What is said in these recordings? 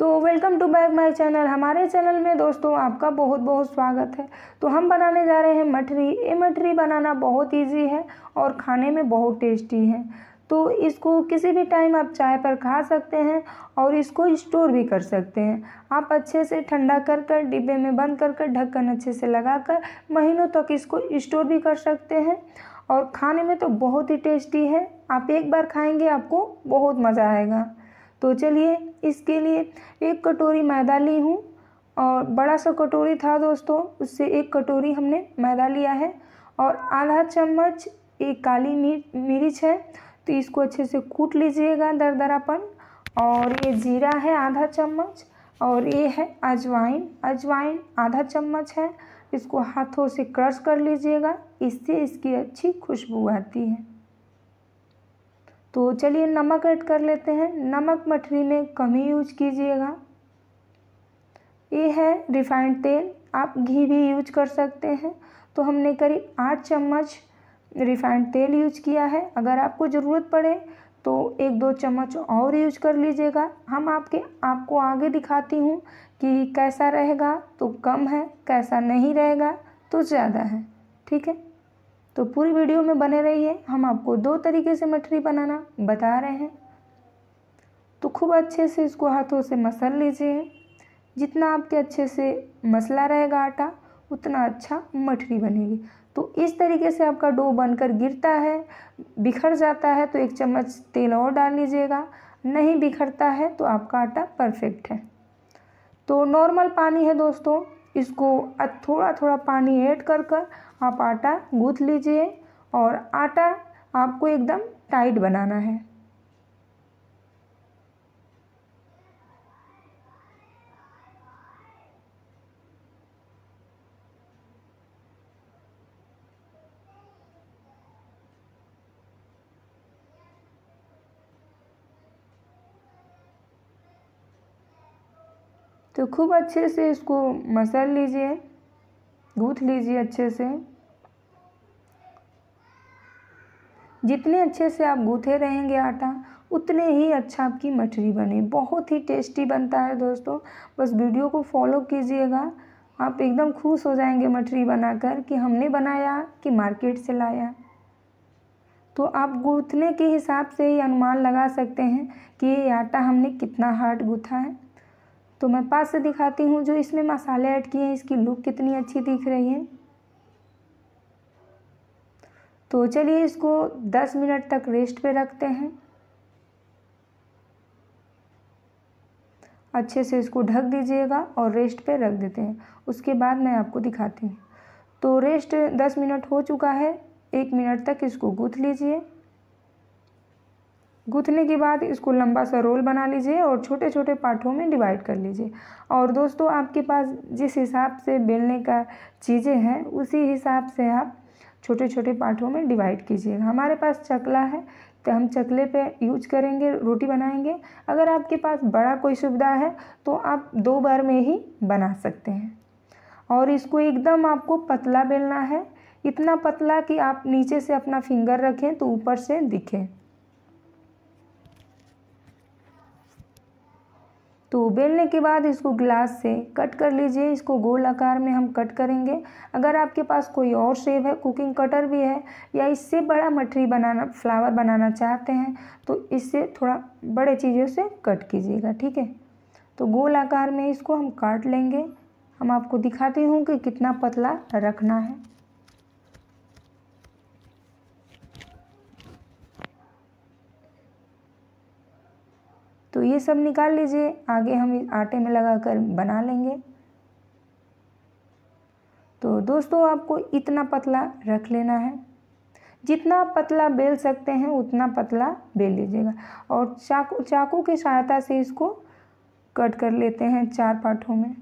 तो welcome to back my channel हमारे channel में दोस्तों आपका बहुत बहुत स्वागत है तो हम बनाने जा रहे हैं मठरी ये मठरी बनाना बहुत इजी है और खाने में बहुत टेस्टी है तो इसको किसी भी टाइम आप चाय पर खा सकते हैं और इसको स्टोर भी कर सकते हैं आप अच्छे से ठंडा कर कर डिब्बे में बंद कर कर ढक्कन अच्छे से लगा कर महीनों तक इसको स्टोर भी कर सकते हैं और खाने में तो बहुत ही टेस्टी है आप एक बार खाएंगे आपको बहुत मज़ा आएगा तो चलिए इसके लिए एक कटोरी मैदा ली हूँ और बड़ा सा कटोरी था दोस्तों उससे एक कटोरी हमने मैदा लिया है और आधा चम्मच एक काली मिर्च मिर्च है तो इसको अच्छे से कूट लीजिएगा दरदरापन और ये जीरा है आधा चम्मच और ये है अजवाइन अजवाइन आधा चम्मच है इसको हाथों से क्रश कर लीजिएगा इससे इसकी अच्छी खुशबू आती है तो चलिए नमक ऐड कर लेते हैं नमक मठरी में कम ही यूज कीजिएगा ये है रिफाइंड तेल आप घी भी यूज कर सकते हैं तो हमने करीब आठ चम्मच रिफाइंड तेल यूज किया है अगर आपको ज़रूरत पड़े तो एक दो चम्मच और यूज कर लीजिएगा हम आपके आपको आगे दिखाती हूँ कि कैसा रहेगा तो कम है कैसा नहीं रहेगा तो ज़्यादा है ठीक है तो पूरी वीडियो में बने रहिए हम आपको दो तरीके से मठरी बनाना बता रहे हैं तो खूब अच्छे से इसको हाथों से मसल लीजिए जितना आपके अच्छे से मसला रहेगा आटा उतना अच्छा मठरी बनेगी तो इस तरीके से आपका डो बनकर गिरता है बिखर जाता है तो एक चम्मच तेल और डाल लीजिएगा नहीं बिखरता है तो आपका आटा परफेक्ट है तो नॉर्मल पानी है दोस्तों इसको थोड़ा थोड़ा पानी ऐड कर कर आप आटा गूँथ लीजिए और आटा आपको एकदम टाइट बनाना है तो खूब अच्छे से इसको मसल लीजिए गूथ लीजिए अच्छे से जितने अच्छे से आप गूथे रहेंगे आटा उतने ही अच्छा आपकी मठरी बने बहुत ही टेस्टी बनता है दोस्तों बस वीडियो को फॉलो कीजिएगा आप एकदम खुश हो जाएंगे मठरी बनाकर कि हमने बनाया कि मार्केट से लाया तो आप गूँथने के हिसाब से ही अनुमान लगा सकते हैं कि ये आटा हमने कितना हार्ड गूँथा है तो मैं पास से दिखाती हूँ जो इसमें मसाले ऐड किए हैं इसकी लुक कितनी अच्छी दिख रही है तो चलिए इसको 10 मिनट तक रेस्ट पे रखते हैं अच्छे से इसको ढक दीजिएगा और रेस्ट पे रख देते हैं उसके बाद मैं आपको दिखाती हूँ तो रेस्ट 10 मिनट हो चुका है एक मिनट तक इसको गूँथ लीजिए गुथने के बाद इसको लंबा सा रोल बना लीजिए और छोटे छोटे पार्टों में डिवाइड कर लीजिए और दोस्तों आपके पास जिस हिसाब से बेलने का चीज़ें हैं उसी हिसाब से आप छोटे छोटे पार्टों में डिवाइड कीजिए हमारे पास चकला है तो हम चकले पे यूज करेंगे रोटी बनाएंगे अगर आपके पास बड़ा कोई सुविधा है तो आप दो बार में ही बना सकते हैं और इसको एकदम आपको पतला बेलना है इतना पतला कि आप नीचे से अपना फिंगर रखें तो ऊपर से दिखें तो उबेलने के बाद इसको ग्लास से कट कर लीजिए इसको गोल आकार में हम कट करेंगे अगर आपके पास कोई और शेप है कुकिंग कटर भी है या इससे बड़ा मठरी बनाना फ्लावर बनाना चाहते हैं तो इससे थोड़ा बड़े चीज़ों से कट कीजिएगा ठीक है तो गोल आकार में इसको हम काट लेंगे हम आपको दिखाती हूँ कि कितना पतला रखना है तो ये सब निकाल लीजिए आगे हम आटे में लगा कर बना लेंगे तो दोस्तों आपको इतना पतला रख लेना है जितना पतला बेल सकते हैं उतना पतला बेल लीजिएगा और चाकू चाकू की सहायता से इसको कट कर लेते हैं चार पार्टों में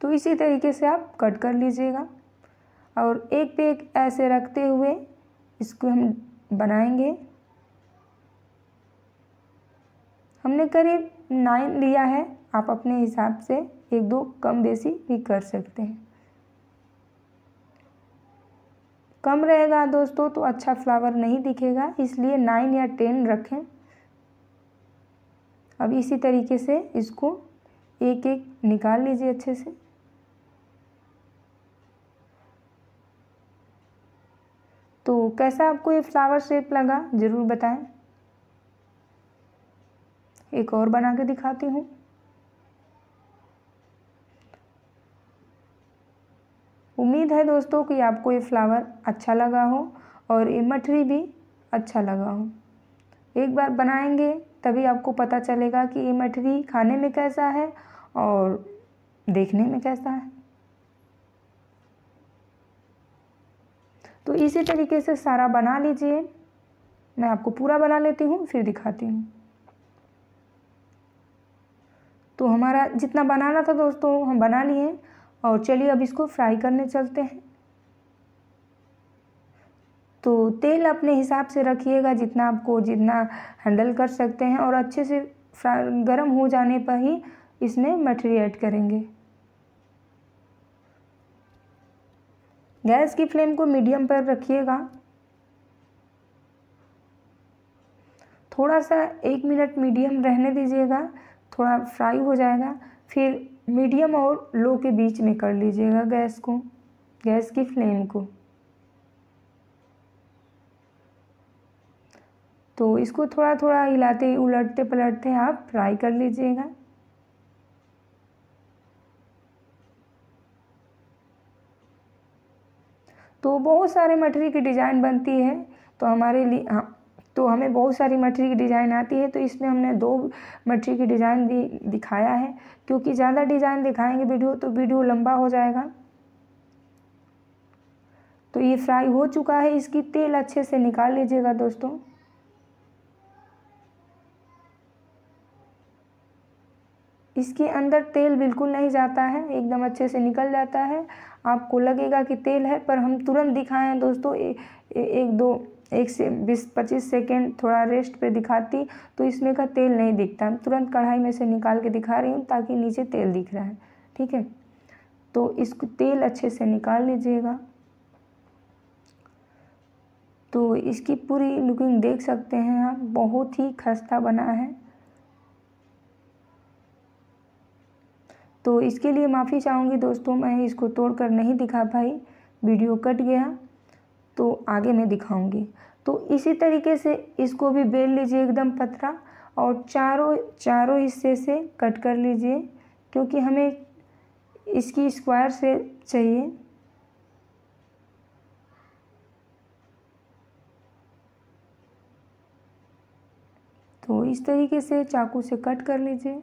तो इसी तरीके से आप कट कर लीजिएगा और एक पे एक ऐसे रखते हुए इसको हम बनाएंगे हमने करीब नाइन लिया है आप अपने हिसाब से एक दो कम बेसी भी कर सकते हैं कम रहेगा दोस्तों तो अच्छा फ्लावर नहीं दिखेगा इसलिए नाइन या टेन रखें अब इसी तरीके से इसको एक एक निकाल लीजिए अच्छे से तो कैसा आपको ये फ्लावर शेप लगा ज़रूर बताएं एक और बना के दिखाती हूँ उम्मीद है दोस्तों कि आपको ये फ्लावर अच्छा लगा हो और ये मठरी भी अच्छा लगा हो एक बार बनाएंगे तभी आपको पता चलेगा कि ये मठरी खाने में कैसा है और देखने में कैसा है तो इसी तरीके से सारा बना लीजिए मैं आपको पूरा बना लेती हूँ फिर दिखाती हूँ तो हमारा जितना बनाना था दोस्तों हम बना लिए और चलिए अब इसको फ्राई करने चलते हैं तो तेल अपने हिसाब से रखिएगा जितना आपको जितना हैंडल कर सकते हैं और अच्छे से गर्म हो जाने पर ही इसमें मटेरियल ऐड करेंगे गैस की फ्लेम को मीडियम पर रखिएगा थोड़ा सा एक मिनट मीडियम रहने दीजिएगा थोड़ा फ्राई हो जाएगा फिर मीडियम और लो के बीच में कर लीजिएगा गैस को गैस की फ्लेम को तो इसको थोड़ा थोड़ा हिलाते उलटते पलटते आप फ्राई कर लीजिएगा तो बहुत सारे मटरी की डिज़ाइन बनती है तो हमारे लिए हाँ तो हमें बहुत सारी मटरी की डिज़ाइन आती है तो इसमें हमने दो मटरी की डिज़ाइन दी दिखाया है क्योंकि ज़्यादा डिज़ाइन दिखाएंगे वीडियो तो वीडियो लंबा हो जाएगा तो ये फ्राई हो चुका है इसकी तेल अच्छे से निकाल लीजिएगा दोस्तों इसके अंदर तेल बिल्कुल नहीं जाता है एकदम अच्छे से निकल जाता है आपको लगेगा कि तेल है पर हम तुरंत दिखाएं दोस्तों ए, ए, एक दो एक से बीस पच्चीस सेकेंड थोड़ा रेस्ट पे दिखाती तो इसमें का तेल नहीं दिखता हम तुरंत कढ़ाई में से निकाल के दिखा रही हूँ ताकि नीचे तेल दिख रहा है ठीक है तो इसको तेल अच्छे से निकाल लीजिएगा तो इसकी पूरी लुकिंग देख सकते हैं आप बहुत ही खस्ता बना है तो इसके लिए माफ़ी चाहूँगी दोस्तों मैं इसको तोड़ कर नहीं दिखा पाई वीडियो कट गया तो आगे मैं दिखाऊँगी तो इसी तरीके से इसको भी बेल लीजिए एकदम पतरा और चारों चारों हिस्से से कट कर लीजिए क्योंकि हमें इसकी स्क्वायर से चाहिए तो इस तरीके से चाकू से कट कर लीजिए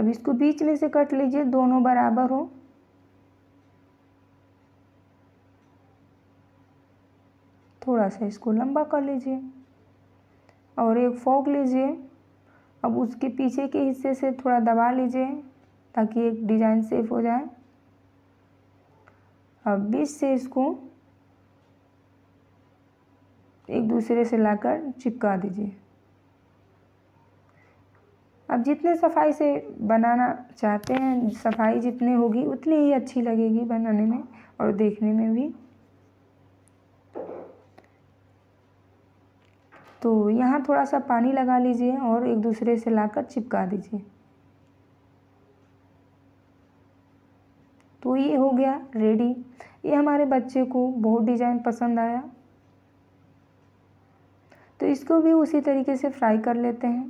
अब इसको बीच में से कट लीजिए दोनों बराबर हो थोड़ा सा इसको लंबा कर लीजिए और एक फोक लीजिए अब उसके पीछे के हिस्से से थोड़ा दबा लीजिए ताकि एक डिज़ाइन सेफ हो जाए अब बीच से इसको एक दूसरे से लाकर चिपका दीजिए आप जितने सफाई से बनाना चाहते हैं सफाई जितनी होगी उतनी ही अच्छी लगेगी बनाने में और देखने में भी तो यहाँ थोड़ा सा पानी लगा लीजिए और एक दूसरे से लाकर चिपका दीजिए तो ये हो गया रेडी ये हमारे बच्चे को बहुत डिज़ाइन पसंद आया तो इसको भी उसी तरीके से फ्राई कर लेते हैं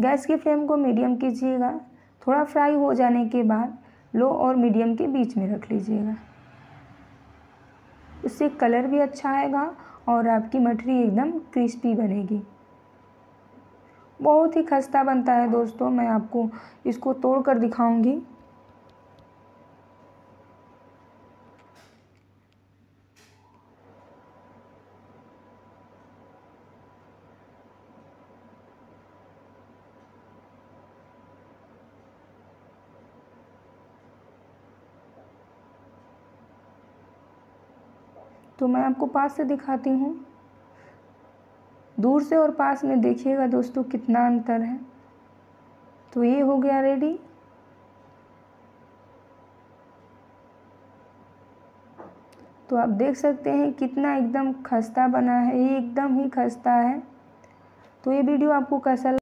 गैस की फ्लेम को मीडियम कीजिएगा थोड़ा फ्राई हो जाने के बाद लो और मीडियम के बीच में रख लीजिएगा उससे कलर भी अच्छा आएगा और आपकी मठरी एकदम क्रिस्पी बनेगी बहुत ही खस्ता बनता है दोस्तों मैं आपको इसको तोड़ कर दिखाऊंगी तो मैं आपको पास से दिखाती हूँ दूर से और पास में देखिएगा दोस्तों कितना अंतर है तो ये हो गया रेडी तो आप देख सकते हैं कितना एकदम खस्ता बना है ये एकदम ही खस्ता है तो ये वीडियो आपको कैसा